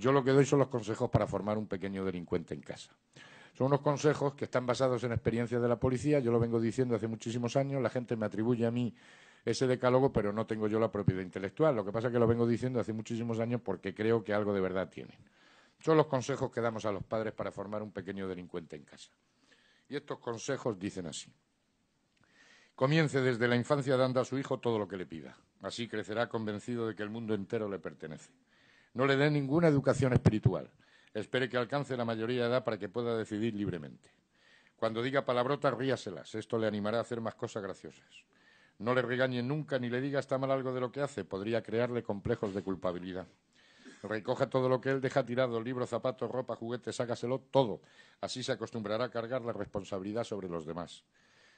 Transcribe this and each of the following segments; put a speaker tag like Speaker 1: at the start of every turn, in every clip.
Speaker 1: Yo lo que doy son los consejos para formar un pequeño delincuente en casa. Son unos consejos que están basados en experiencias de la policía, yo lo vengo diciendo hace muchísimos años, la gente me atribuye a mí ese decálogo, pero no tengo yo la propiedad intelectual. Lo que pasa es que lo vengo diciendo hace muchísimos años porque creo que algo de verdad tienen. Son los consejos que damos a los padres para formar un pequeño delincuente en casa. Y estos consejos dicen así. Comience desde la infancia dando a su hijo todo lo que le pida. Así crecerá convencido de que el mundo entero le pertenece. No le dé ninguna educación espiritual. Espere que alcance la mayoría de edad para que pueda decidir libremente. Cuando diga palabrotas, ríaselas. Esto le animará a hacer más cosas graciosas. No le regañe nunca ni le diga está mal algo de lo que hace. Podría crearle complejos de culpabilidad. Recoja todo lo que él deja tirado, libros, zapatos, ropa, juguetes, hágaselo todo. Así se acostumbrará a cargar la responsabilidad sobre los demás.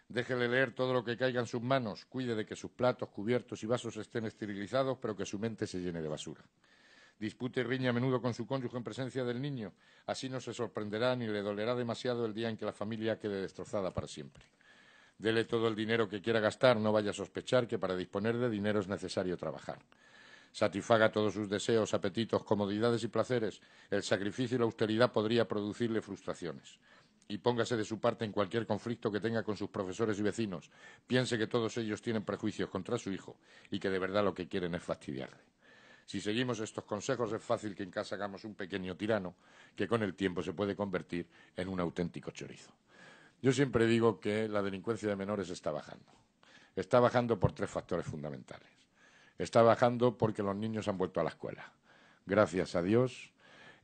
Speaker 1: Déjele leer todo lo que caiga en sus manos. Cuide de que sus platos, cubiertos y vasos estén esterilizados, pero que su mente se llene de basura. Dispute y riña a menudo con su cónyuge en presencia del niño. Así no se sorprenderá ni le dolerá demasiado el día en que la familia quede destrozada para siempre. Dele todo el dinero que quiera gastar, no vaya a sospechar que para disponer de dinero es necesario trabajar. Satisfaga todos sus deseos, apetitos, comodidades y placeres. El sacrificio y la austeridad podría producirle frustraciones. Y póngase de su parte en cualquier conflicto que tenga con sus profesores y vecinos. Piense que todos ellos tienen prejuicios contra su hijo y que de verdad lo que quieren es fastidiarle. Si seguimos estos consejos es fácil que en casa hagamos un pequeño tirano que con el tiempo se puede convertir en un auténtico chorizo. Yo siempre digo que la delincuencia de menores está bajando. Está bajando por tres factores fundamentales. Está bajando porque los niños han vuelto a la escuela. Gracias a Dios,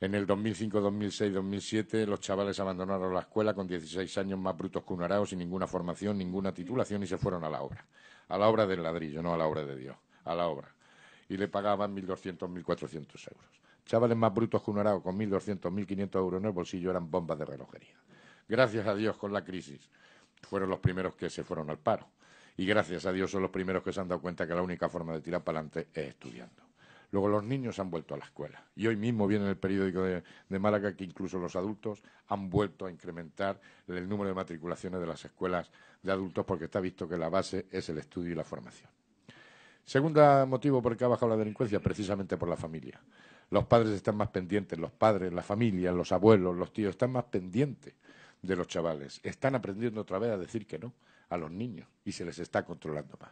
Speaker 1: en el 2005, 2006, 2007 los chavales abandonaron la escuela con 16 años más brutos que un arao, sin ninguna formación, ninguna titulación y se fueron a la obra. A la obra del ladrillo, no a la obra de Dios, a la obra y le pagaban 1.200, 1.400 euros. Chavales más brutos que un arao con 1.200, 1.500 euros en el bolsillo eran bombas de relojería. Gracias a Dios con la crisis fueron los primeros que se fueron al paro. Y gracias a Dios son los primeros que se han dado cuenta que la única forma de tirar para adelante es estudiando. Luego los niños han vuelto a la escuela. Y hoy mismo viene en el periódico de, Málaga que incluso los adultos han vuelto a incrementar el número de matriculaciones de las escuelas de adultos porque está visto que la base es el estudio y la formación. Segundo motivo por el que ha bajado la delincuencia, precisamente por la familia. Los padres están más pendientes, los padres, la familia, los abuelos, los tíos, están más pendientes de los chavales. Están aprendiendo otra vez a decir que no a los niños y se les está controlando más.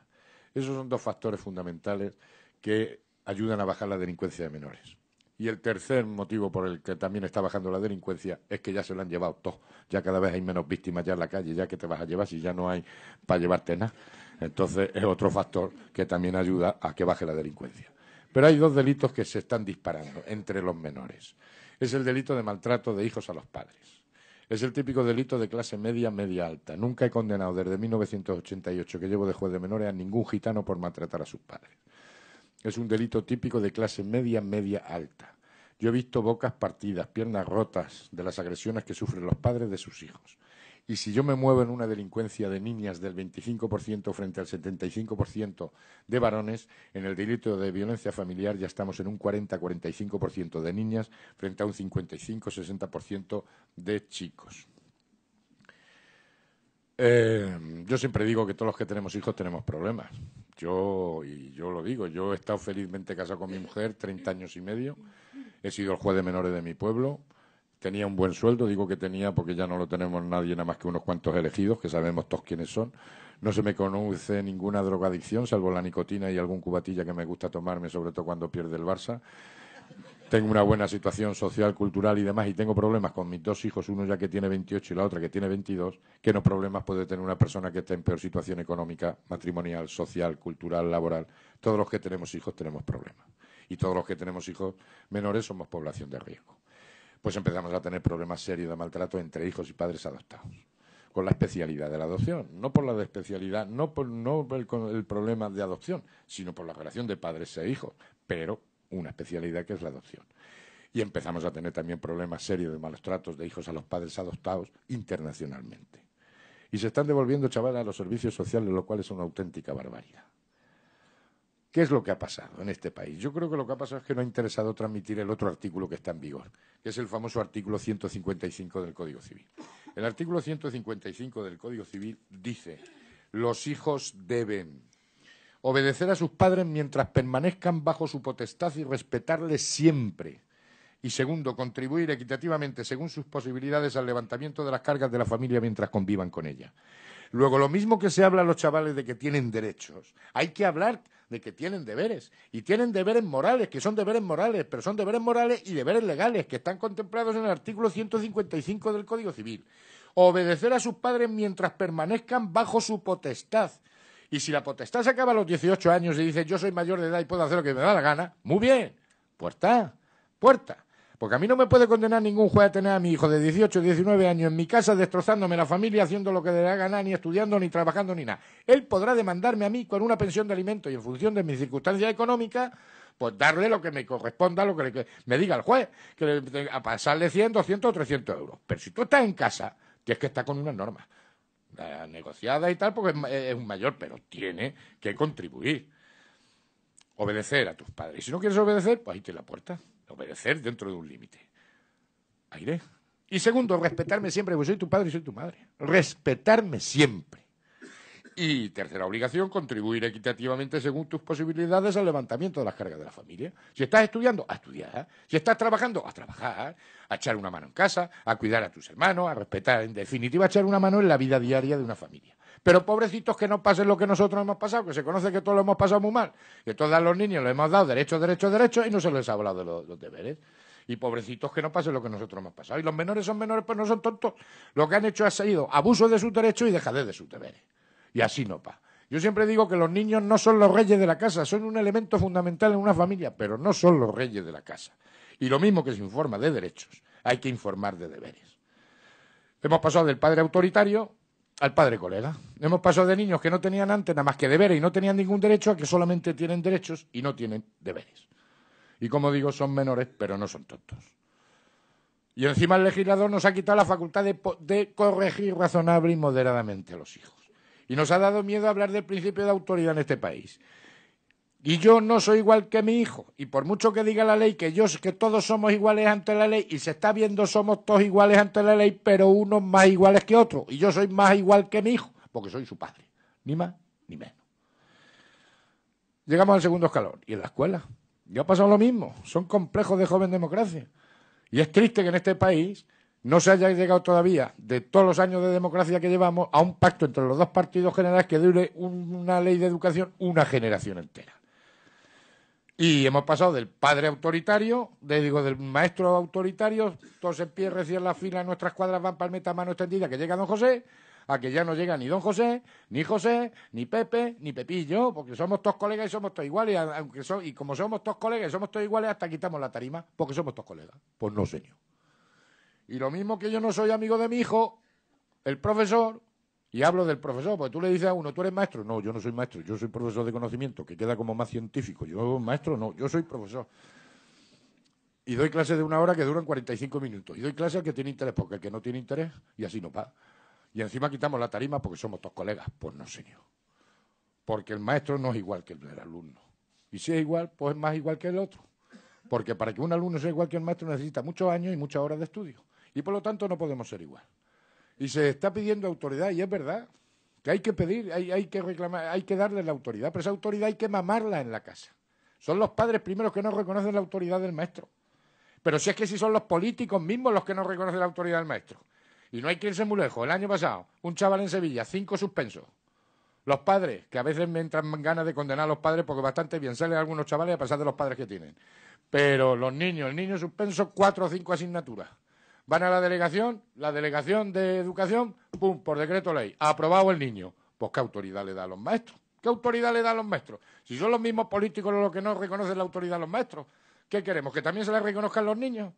Speaker 1: Esos son dos factores fundamentales que ayudan a bajar la delincuencia de menores. Y el tercer motivo por el que también está bajando la delincuencia es que ya se lo han llevado todo. Ya cada vez hay menos víctimas ya en la calle, ya que te vas a llevar si ya no hay para llevarte nada. Entonces es otro factor que también ayuda a que baje la delincuencia. Pero hay dos delitos que se están disparando entre los menores. Es el delito de maltrato de hijos a los padres. Es el típico delito de clase media, media alta. Nunca he condenado desde 1988, que llevo de juez de menores, a ningún gitano por maltratar a sus padres. Es un delito típico de clase media, media alta. Yo he visto bocas partidas, piernas rotas de las agresiones que sufren los padres de sus hijos. Y si yo me muevo en una delincuencia de niñas del 25% frente al 75% de varones, en el delito de violencia familiar ya estamos en un 40-45% de niñas frente a un 55-60% de chicos. Eh, yo siempre digo que todos los que tenemos hijos tenemos problemas. Yo, y yo lo digo, yo he estado felizmente casado con mi mujer 30 años y medio. He sido el juez de menores de mi pueblo tenía un buen sueldo, digo que tenía porque ya no lo tenemos nadie, nada más que unos cuantos elegidos, que sabemos todos quiénes son. No se me conoce ninguna drogadicción, salvo la nicotina y algún cubatilla que me gusta tomarme, sobre todo cuando pierde el Barça. Tengo una buena situación social, cultural y demás, y tengo problemas con mis dos hijos, uno ya que tiene 28 y la otra que tiene 22, ¿Qué no problemas puede tener una persona que esté en peor situación económica, matrimonial, social, cultural, laboral. Todos los que tenemos hijos tenemos problemas. Y todos los que tenemos hijos menores somos población de riesgo pues empezamos a tener problemas serios de maltrato entre hijos y padres adoptados con la especialidad de la adopción, no por la de especialidad, no por el, problema de adopción, sino por la relación de padres e hijos, pero una especialidad que es la adopción. Y empezamos a tener también problemas serios de malos tratos de hijos a los padres adoptados internacionalmente. Y se están devolviendo chavales a los servicios sociales, lo cual es una auténtica barbaridad. ¿Qué es lo que ha pasado en este país? Yo creo que lo que ha pasado es que no ha interesado transmitir el otro artículo que está en vigor, que es el famoso artículo 155 del Código Civil. El artículo 155 del Código Civil dice, los hijos deben obedecer a sus padres mientras permanezcan bajo su potestad y respetarles siempre. Y segundo, contribuir equitativamente, según sus posibilidades, al levantamiento de las cargas de la familia mientras convivan con ella. Luego, lo mismo que se habla a los chavales de que tienen derechos, hay que hablar de que tienen deberes. Y tienen deberes morales, que son deberes morales, pero son deberes morales y deberes legales, que están contemplados en el artículo 155 del Código Civil. Obedecer a sus padres mientras permanezcan bajo su potestad. Y si la potestad se acaba a los 18 años y dice yo soy mayor de edad y puedo hacer lo que me da la gana, muy bien, puerta, puerta. Porque a mí no me puede condenar ningún juez a tener a mi hijo de 18, 19 años en mi casa destrozándome la familia, haciendo lo que le haga nada, ni estudiando, ni trabajando, ni nada. Él podrá demandarme a mí con una pensión de alimentos y en función de mis circunstancias económicas, pues darle lo que me corresponda, lo que, me diga el juez, que a pasarle 100, 200 o 300 euros. Pero si tú estás en casa, tienes que estar con unas normas eh, negociadas y tal, porque es un mayor, pero tiene que contribuir. Obedecer a tus padres. si no quieres obedecer, pues ahí te la puerta. Obedecer dentro de un límite. Aire. Y segundo, respetarme siempre, porque soy tu padre y soy tu madre. Respetarme siempre. Y tercera obligación, contribuir equitativamente según tus posibilidades al levantamiento de las cargas de la familia. Si estás estudiando, a estudiar. Si estás trabajando, a trabajar, a echar una mano en casa, a cuidar a tus hermanos, a respetar, en definitiva, a echar una mano en la vida diaria de una familia pero pobrecitos que no pasen lo que nosotros hemos pasado, que se conoce que todos lo hemos pasado muy mal, que todos a los niños les hemos dado derecho, derecho, derecho y no se les ha hablado de los, deberes y pobrecitos que no pasen lo que nosotros hemos pasado. Y los menores son menores, pues no son tontos. Lo que han hecho ha sido abuso de sus derechos y dejadez de sus deberes. Y así no pasa. Yo siempre digo que los niños no son los reyes de la casa, son un elemento fundamental en una familia, pero no son los reyes de la casa. Y lo mismo que se informa de derechos, hay que informar de deberes. Hemos pasado del padre autoritario al padre colega. Hemos pasado de niños que no tenían antes nada más que deberes y no tenían ningún derecho a que solamente tienen derechos y no tienen deberes. Y como digo, son menores, pero no son tontos. Y encima el legislador nos ha quitado la facultad de, corregir razonable y moderadamente a los hijos. Y nos ha dado miedo hablar del principio de autoridad en este país. Y yo no soy igual que mi hijo. Y por mucho que diga la ley que yo que todos somos iguales ante la ley y se está viendo somos todos iguales ante la ley, pero unos más iguales que otros. Y yo soy más igual que mi hijo, porque soy su padre. Ni más ni menos. Llegamos al segundo escalón. Y en la escuela. Ya ha pasado lo mismo. Son complejos de joven democracia. Y es triste que en este país no se haya llegado todavía, de todos los años de democracia que llevamos, a un pacto entre los dos partidos generales que dure una ley de educación una generación entera. Y hemos pasado del padre autoritario, de, digo, del maestro autoritario, todos en pie, recién la fila, nuestras cuadras van palmeta, mano extendida, que llega don José, a que ya no llega ni don José, ni José, ni Pepe, ni Pepillo, porque somos todos colegas y somos todos iguales, aunque y como somos todos colegas y somos todos iguales, hasta quitamos la tarima, porque somos todos colegas. Pues no, señor. Y lo mismo que yo no soy amigo de mi hijo, el profesor, y hablo del profesor, porque tú le dices a uno, tú eres maestro. No, yo no soy maestro, yo soy profesor de conocimiento, que queda como más científico. Yo, maestro, no, yo soy profesor. Y doy clases de una hora que duran 45 minutos. Y doy clases al que tiene interés, porque el que no tiene interés, y así nos va. Y encima quitamos la tarima porque somos dos colegas. Pues no, señor. Porque el maestro no es igual que el alumno. Y si es igual, pues es más igual que el otro. Porque para que un alumno sea igual que el maestro necesita muchos años y muchas horas de estudio. Y por lo tanto no podemos ser igual. Y se está pidiendo autoridad, y es verdad, que hay que pedir, hay, que reclamar, hay que darle la autoridad, pero esa autoridad hay que mamarla en la casa. Son los padres primeros que no reconocen la autoridad del maestro. Pero si es que si son los políticos mismos los que no reconocen la autoridad del maestro. Y no hay que irse muy lejos. El año pasado, un chaval en Sevilla, cinco suspensos. Los padres, que a veces me entran ganas de condenar a los padres porque bastante bien salen algunos chavales a pesar de los padres que tienen. Pero los niños, el niño suspenso, cuatro o cinco asignaturas. Van a la delegación, la delegación de educación, pum, por decreto ley, aprobado el niño. Pues qué autoridad le da a los maestros. ¿Qué autoridad le da a los maestros? Si son los mismos políticos los que no reconocen la autoridad a los maestros, ¿qué queremos? ¿Que también se les reconozcan los niños?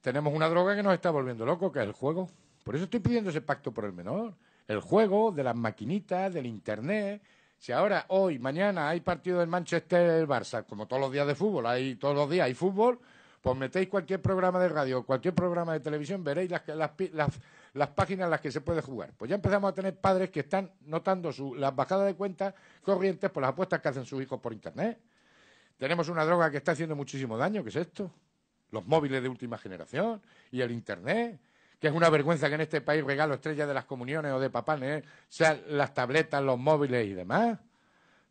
Speaker 1: Tenemos una droga que nos está volviendo loco, que es el juego. Por eso estoy pidiendo ese pacto por el menor. El juego de las maquinitas, del internet. Si ahora, hoy, mañana hay partido del Manchester-Barça, como todos los días de fútbol, hay todos los días hay fútbol, pues metéis cualquier programa de radio, cualquier programa de televisión, veréis las, páginas en las que se puede jugar. Pues ya empezamos a tener padres que están notando las bajadas de cuentas corrientes por las apuestas que hacen sus hijos por Internet. Tenemos una droga que está haciendo muchísimo daño, que es esto. Los móviles de última generación y el Internet que es una vergüenza que en este país regalo estrella de las comuniones o de papá ¿eh? sean las tabletas, los móviles y demás.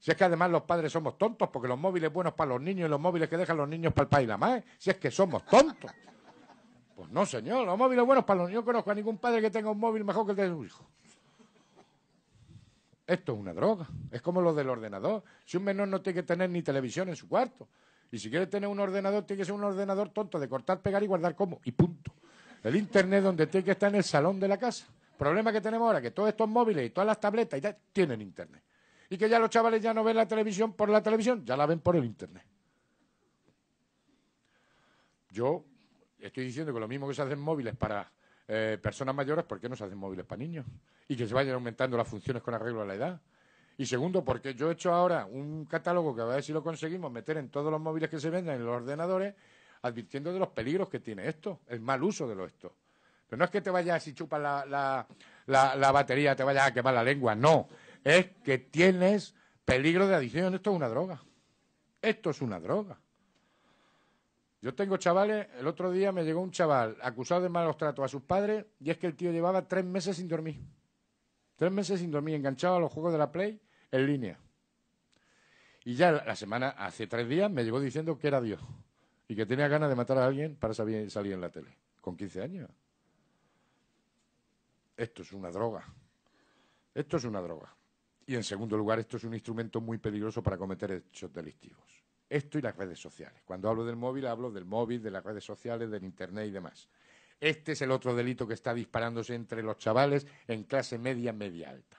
Speaker 1: Si es que además los padres somos tontos, porque los móviles buenos para los niños y los móviles que dejan los niños para el país y la madre, si es que somos tontos. Pues no, señor, los móviles buenos para los niños. No conozco a ningún padre que tenga un móvil mejor que el de su hijo. Esto es una droga. Es como lo del ordenador. Si un menor no tiene que tener ni televisión en su cuarto. Y si quiere tener un ordenador, tiene que ser un ordenador tonto de cortar, pegar y guardar como. Y punto. El internet donde tiene que estar en el salón de la casa. Problema que tenemos ahora, que todos estos móviles y todas las tabletas tienen internet y que ya los chavales ya no ven la televisión por la televisión, ya la ven por el Internet. Yo estoy diciendo que lo mismo que se hacen móviles para eh, personas mayores, ¿por qué no se hacen móviles para niños? Y que se vayan aumentando las funciones con arreglo a la edad. Y segundo, porque yo he hecho ahora un catálogo que a ver si lo conseguimos meter en todos los móviles que se vendan, en los ordenadores, advirtiendo de los peligros que tiene esto, el mal uso de lo esto. Pero no es que te vayas, si chupas la, la, la, la batería, te vayas a quemar la lengua, no es que tienes peligro de adicción. Esto es una droga. Esto es una droga. Yo tengo chavales, el otro día me llegó un chaval acusado de malos tratos a sus padres y es que el tío llevaba tres meses sin dormir. Tres meses sin dormir, enganchado a los juegos de la Play en línea. Y ya la semana, hace tres días, me llegó diciendo que era Dios y que tenía ganas de matar a alguien para salir, salir en la tele, con 15 años. Esto es una droga. Esto es una droga. Y en segundo lugar, esto es un instrumento muy peligroso para cometer hechos delictivos. Esto y las redes sociales. Cuando hablo del móvil, hablo del móvil, de las redes sociales, del Internet y demás. Este es el otro delito que está disparándose entre los chavales en clase media, media alta.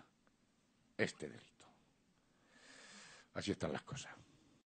Speaker 1: Este delito. Así están las cosas.